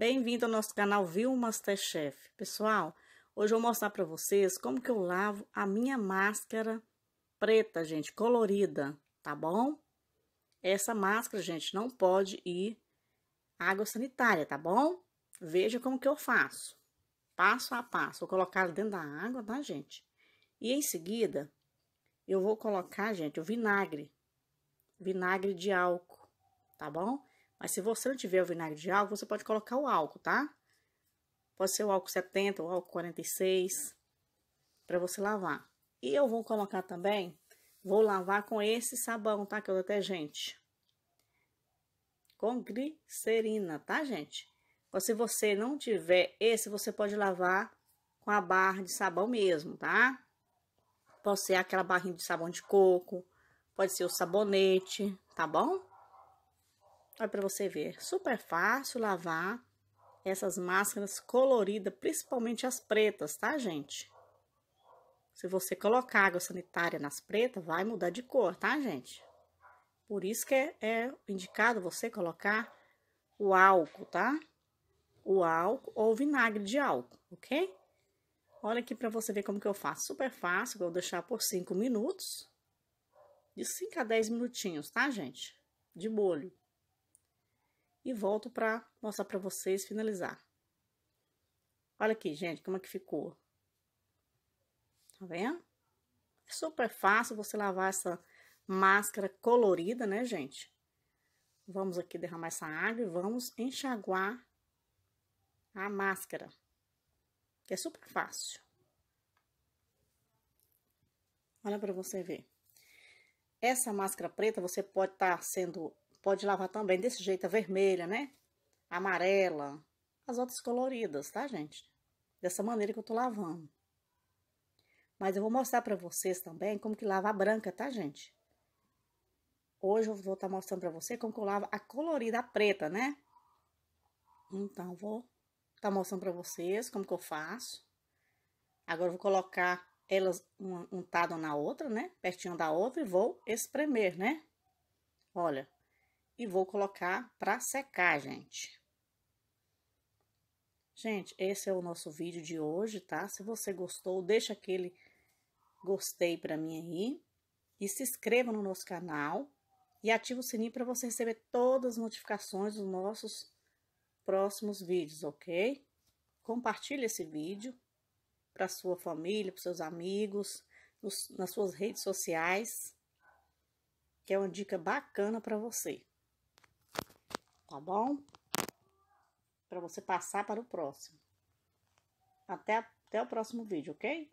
Bem-vindo ao nosso canal Viu Masterchef. Pessoal, hoje eu vou mostrar para vocês como que eu lavo a minha máscara preta, gente, colorida, tá bom? Essa máscara, gente, não pode ir água sanitária, tá bom? Veja como que eu faço, passo a passo. Vou colocar dentro da água, tá, gente? E em seguida, eu vou colocar, gente, o vinagre, vinagre de álcool, tá bom? Mas se você não tiver o vinagre de álcool, você pode colocar o álcool, tá? Pode ser o álcool 70, o álcool 46, para você lavar. E eu vou colocar também, vou lavar com esse sabão, tá? Que é o detergente. Com glicerina, tá, gente? Mas se você não tiver esse, você pode lavar com a barra de sabão mesmo, tá? Pode ser aquela barrinha de sabão de coco, pode ser o sabonete, tá bom? Olha é para você ver, super fácil lavar essas máscaras coloridas, principalmente as pretas, tá, gente? Se você colocar água sanitária nas pretas, vai mudar de cor, tá, gente? Por isso que é, é indicado você colocar o álcool, tá? O álcool ou vinagre de álcool, ok? Olha aqui para você ver como que eu faço. Super fácil, vou deixar por 5 minutos. De 5 a 10 minutinhos, tá, gente? De molho e volto para mostrar para vocês finalizar. Olha aqui, gente, como é que ficou. Tá vendo? É super fácil você lavar essa máscara colorida, né, gente? Vamos aqui derramar essa água e vamos enxaguar a máscara, que é super fácil. Olha para você ver. Essa máscara preta você pode estar tá sendo Pode lavar também desse jeito, a vermelha, né? Amarela. As outras coloridas, tá, gente? Dessa maneira que eu tô lavando. Mas eu vou mostrar pra vocês também como que lava a branca, tá, gente? Hoje eu vou estar tá mostrando pra você como que eu lavo a colorida, a preta, né? Então, vou estar tá mostrando pra vocês como que eu faço. Agora eu vou colocar elas untadas na outra, né? Pertinho da outra e vou espremer, né? Olha, e vou colocar para secar, gente. Gente, esse é o nosso vídeo de hoje, tá? Se você gostou, deixa aquele gostei para mim aí e se inscreva no nosso canal e ative o sininho para você receber todas as notificações dos nossos próximos vídeos, ok? Compartilhe esse vídeo para sua família, para seus amigos, nos, nas suas redes sociais, que é uma dica bacana para você tá bom? Para você passar para o próximo. Até, até o próximo vídeo, ok?